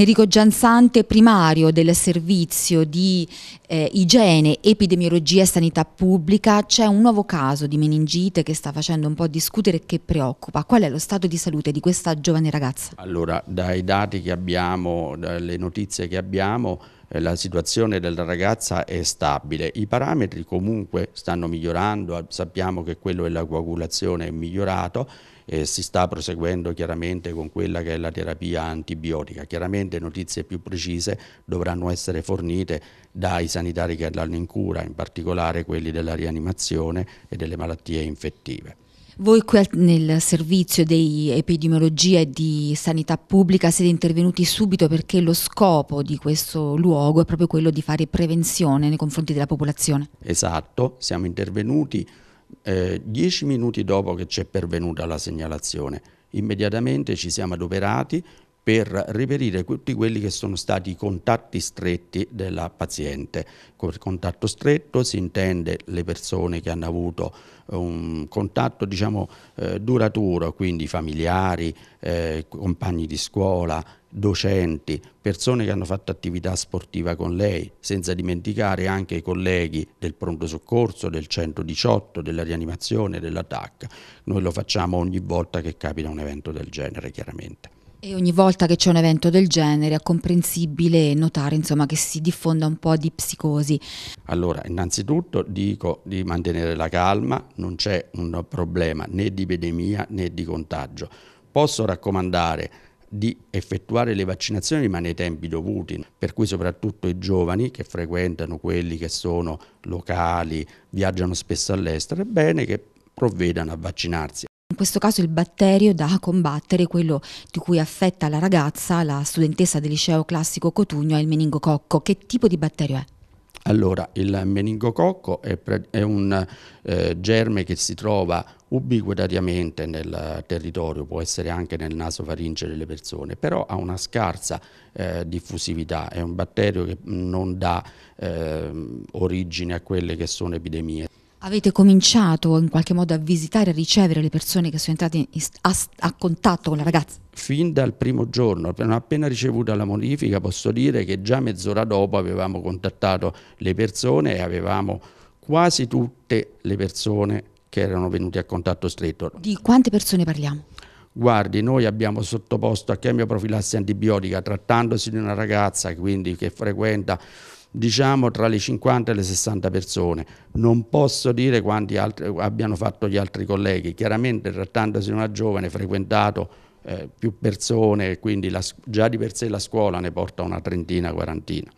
Enrico Gianzante, primario del servizio di eh, igiene, epidemiologia e sanità pubblica, c'è un nuovo caso di meningite che sta facendo un po' discutere e che preoccupa. Qual è lo stato di salute di questa giovane ragazza? Allora, dai dati che abbiamo, dalle notizie che abbiamo, eh, la situazione della ragazza è stabile, i parametri comunque stanno migliorando, ah, sappiamo che quello della coagulazione è migliorato e eh, si sta proseguendo chiaramente con quella che è la terapia antibiotica. Chiaramente notizie più precise dovranno essere fornite dai sanitari che l'hanno in cura, in particolare quelli della rianimazione e delle malattie infettive. Voi qui nel servizio di epidemiologia e di sanità pubblica siete intervenuti subito perché lo scopo di questo luogo è proprio quello di fare prevenzione nei confronti della popolazione. Esatto, siamo intervenuti eh, dieci minuti dopo che ci è pervenuta la segnalazione. Immediatamente ci siamo adoperati per reperire tutti quelli che sono stati i contatti stretti della paziente. Con contatto stretto si intende le persone che hanno avuto eh, un contatto diciamo, eh, duraturo, quindi familiari, eh, compagni di scuola, docenti, persone che hanno fatto attività sportiva con lei, senza dimenticare anche i colleghi del pronto soccorso, del 118, della rianimazione, della Noi lo facciamo ogni volta che capita un evento del genere, chiaramente. E ogni volta che c'è un evento del genere è comprensibile notare insomma, che si diffonda un po' di psicosi. Allora, innanzitutto dico di mantenere la calma, non c'è un problema né di epidemia né di contagio. Posso raccomandare di effettuare le vaccinazioni ma nei tempi dovuti, per cui soprattutto i giovani che frequentano quelli che sono locali, viaggiano spesso all'estero, è bene che provvedano a vaccinarsi. In questo caso il batterio da combattere, quello di cui affetta la ragazza, la studentessa del liceo classico Cotugno, è il meningococco. Che tipo di batterio è? Allora, il meningococco è, è un eh, germe che si trova ubiquitariamente nel territorio, può essere anche nel naso faringe delle persone, però ha una scarsa eh, diffusività, è un batterio che non dà eh, origine a quelle che sono epidemie. Avete cominciato in qualche modo a visitare, a ricevere le persone che sono entrate a, a contatto con la ragazza? Fin dal primo giorno, appena ricevuta la modifica, posso dire che già mezz'ora dopo avevamo contattato le persone e avevamo quasi tutte le persone che erano venute a contatto stretto. Di quante persone parliamo? guardi noi abbiamo sottoposto a chemioprofilassi antibiotica trattandosi di una ragazza quindi che frequenta diciamo tra le 50 e le 60 persone. Non posso dire quanti altri, abbiano fatto gli altri colleghi, chiaramente trattandosi di una giovane frequentato eh, più persone, quindi la, già di per sé la scuola ne porta una trentina, quarantina.